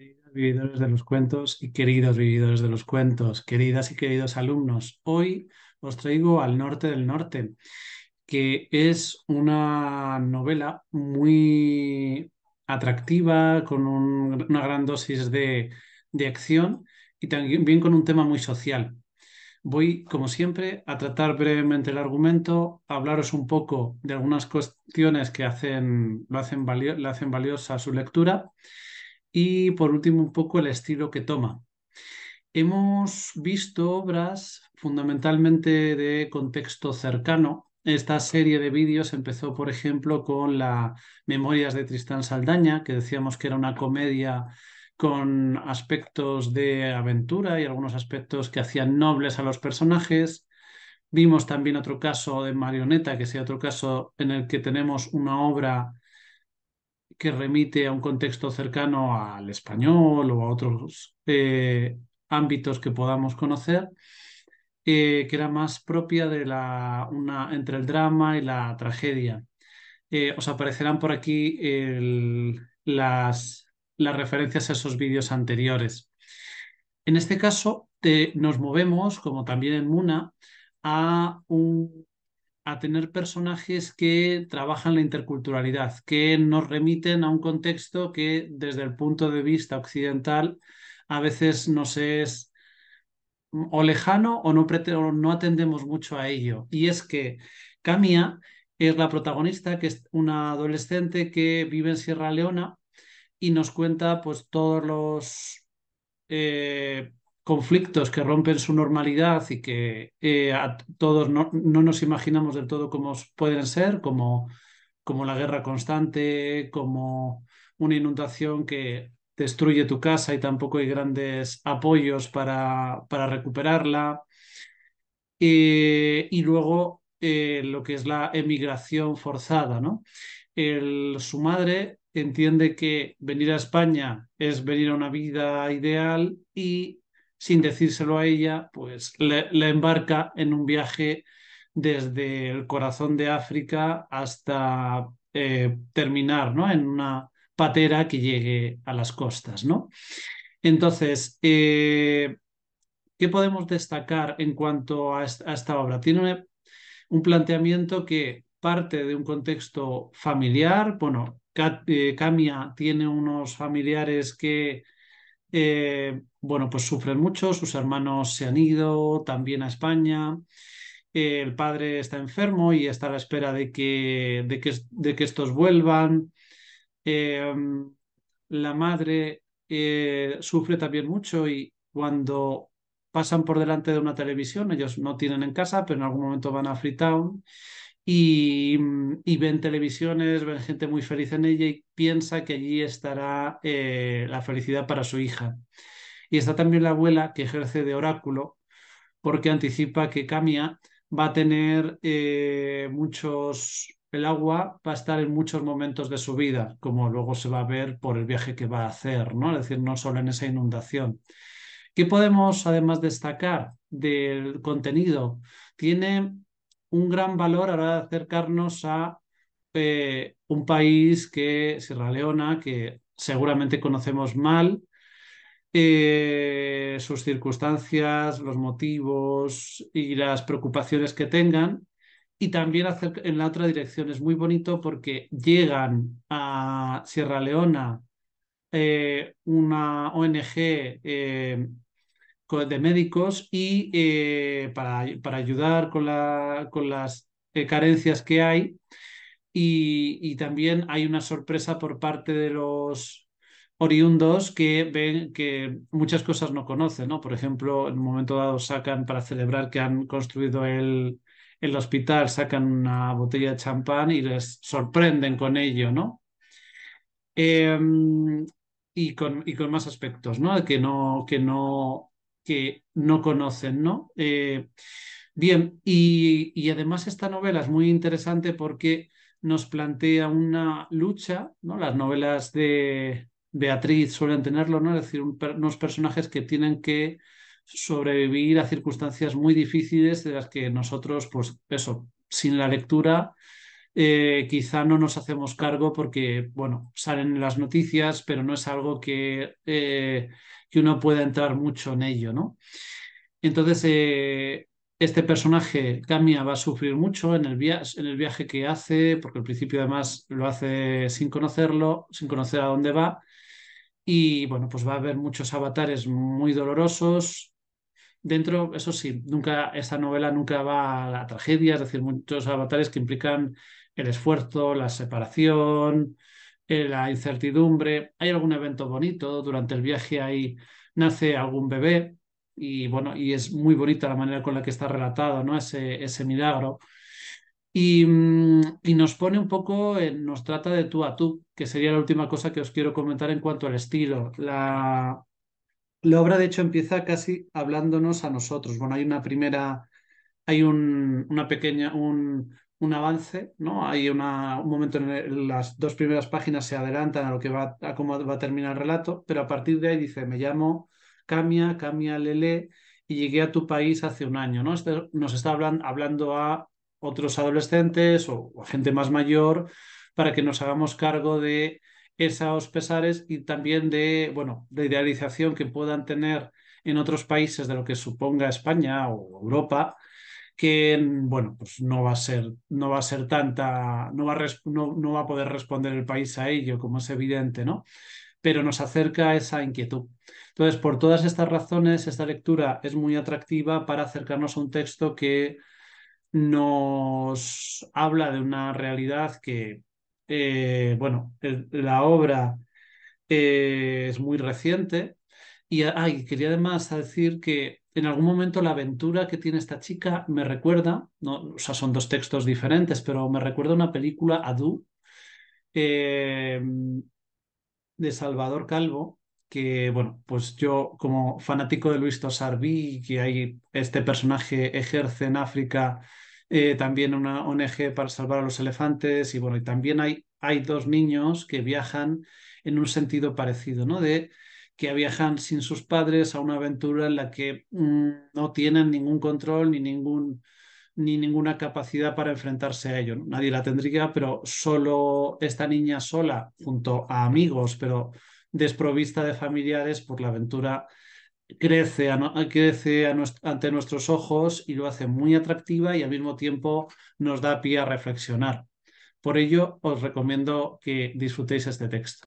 Queridos vividores de los cuentos y queridos vividores de los cuentos, queridas y queridos alumnos, hoy os traigo Al Norte del Norte, que es una novela muy atractiva, con una gran dosis de, de acción y también con un tema muy social. Voy, como siempre, a tratar brevemente el argumento, a hablaros un poco de algunas cuestiones que hacen, hacen, hacen valiosa su lectura y por último un poco el estilo que toma. Hemos visto obras fundamentalmente de contexto cercano. Esta serie de vídeos empezó, por ejemplo, con la Memorias de Tristán Saldaña, que decíamos que era una comedia con aspectos de aventura y algunos aspectos que hacían nobles a los personajes. Vimos también otro caso de marioneta, que sea otro caso en el que tenemos una obra que remite a un contexto cercano al español o a otros eh, ámbitos que podamos conocer, eh, que era más propia de la, una, entre el drama y la tragedia. Eh, os aparecerán por aquí las, las referencias a esos vídeos anteriores. En este caso, nos movemos, como también en Muna, a un a tener personajes que trabajan la interculturalidad, que nos remiten a un contexto que desde el punto de vista occidental a veces nos es o lejano o no, no atendemos mucho a ello. Y es que Camia es la protagonista, que es una adolescente que vive en Sierra Leona y nos cuenta pues todos los... Eh, conflictos que rompen su normalidad y que eh, a todos no, nos imaginamos del todo cómo pueden ser, como, como la guerra constante, como una inundación que destruye tu casa y tampoco hay grandes apoyos para, para recuperarla. Eh, y luego eh, lo que es la emigración forzada. ¿no? su madre entiende que venir a España es venir a una vida ideal y sin decírselo a ella, pues la embarca en un viaje desde el corazón de África hasta eh, terminar ¿no? en una patera que llegue a las costas. ¿no? Entonces, eh, ¿qué podemos destacar en cuanto a, esta, obra? Tiene un, planteamiento que parte de un contexto familiar. Bueno, eh, Camia tiene unos familiares que bueno, pues sufren mucho, sus hermanos se han ido también a España, eh, el padre está enfermo y está a la espera de que, de de que estos vuelvan. Em, la madre eh, sufre también mucho y cuando pasan por delante de una televisión, ellos no tienen en casa, pero en algún momento van a Freetown y, y ven televisiones, ven gente muy feliz en ella y piensa que allí estará eh, la felicidad para su hija. Y está también la abuela que ejerce de oráculo porque anticipa que Camia va a tener eh, muchos, el agua va a estar en muchos momentos de su vida, como luego se va a ver por el viaje que va a hacer, ¿no? Es decir, no solo en esa inundación. ¿Qué podemos además destacar del contenido? Tiene un gran valor ahora de acercarnos a eh, un país que Sierra Leona, que seguramente conocemos mal, eh, sus circunstancias, los motivos y las preocupaciones que tengan. Y también en la otra dirección es muy bonito porque llegan a Sierra Leona eh, una ONG eh, de médicos y para, ayudar con, la, con las carencias que hay. y también hay una sorpresa por parte de los oriundos que ven que muchas cosas no conocen, ¿no? Por ejemplo, en un momento dado sacan para celebrar que han construido el, el hospital, sacan una botella de champán y les sorprenden con ello, ¿no? Em, y, con, y con más aspectos, ¿no? Que no, que no, que no conocen, ¿no? Eh, bien, y, y además esta novela es muy interesante porque nos plantea una lucha, ¿no? Las novelas de, Beatriz suelen tenerlo, ¿no? Es decir, unos personajes que tienen que sobrevivir a circunstancias muy difíciles de las que nosotros, pues eso, sin la lectura, eh, quizá no nos hacemos cargo porque, bueno, salen en las noticias, pero no es algo que, eh, que uno pueda entrar mucho en ello, ¿no? Entonces, eh, este personaje, Camia, va a sufrir mucho en el, en el viaje que hace, porque al principio además lo hace sin conocerlo, sin conocer a dónde va, y bueno, pues va a haber muchos avatares muy dolorosos. Dentro, eso sí, nunca, esta novela nunca va a la tragedia, es decir, muchos avatares que implican el esfuerzo, la separación, eh, la incertidumbre. Hay algún evento bonito, durante el viaje ahí nace algún bebé, y bueno, y es muy bonita la manera con la que está relatado, ¿no? Ese, ese milagro. Mm, y, nos pone un poco, nos trata de tú a tú, que sería la última cosa que os quiero comentar en cuanto al estilo. La, obra, de hecho, empieza casi hablándonos a nosotros. Bueno, hay una primera, hay un, una pequeña, un, un avance, ¿no? Hay una, un momento en las dos primeras páginas se adelantan a lo que va, a cómo va a terminar el relato, pero a partir de ahí dice, me llamo Camia, Camia Lele, y llegué a tu país hace un año, ¿no? nos está hablando hablando a otros adolescentes o, gente más mayor para que nos hagamos cargo de esos pesares y también de, bueno, la idealización que puedan tener en otros países de lo que suponga España o Europa, que bueno, pues no va a ser, no va a ser tanta, no va a, no, va a poder responder el país a ello, como es evidente, ¿no? Pero nos acerca a esa inquietud. Entonces, por todas estas razones, esta lectura es muy atractiva para acercarnos a un texto que nos habla de una realidad que, eh, bueno, eh, la obra eh, es muy reciente. Y ay, quería además decir que en algún momento la aventura que tiene esta chica me recuerda, no, o sea, son dos textos diferentes, pero me recuerda una película Adu de Salvador Calvo, que, bueno, pues yo como fanático de Luis Tosar vi que hay este personaje ejerce en África eh, también una ONG para salvar a los elefantes y, bueno, y también hay, hay dos niños que viajan en un sentido parecido, ¿no? De que viajan sin sus padres a una aventura en la que mm, no tienen ningún control ni ningún ni ninguna capacidad para enfrentarse a ello. Nadie la tendría, pero solo esta niña sola, junto a amigos, pero desprovista de familiares, por la aventura crece, crece ante nuestros ojos y lo hace muy atractiva y al mismo tiempo nos da pie a reflexionar. Por ello, os recomiendo que disfrutéis este texto.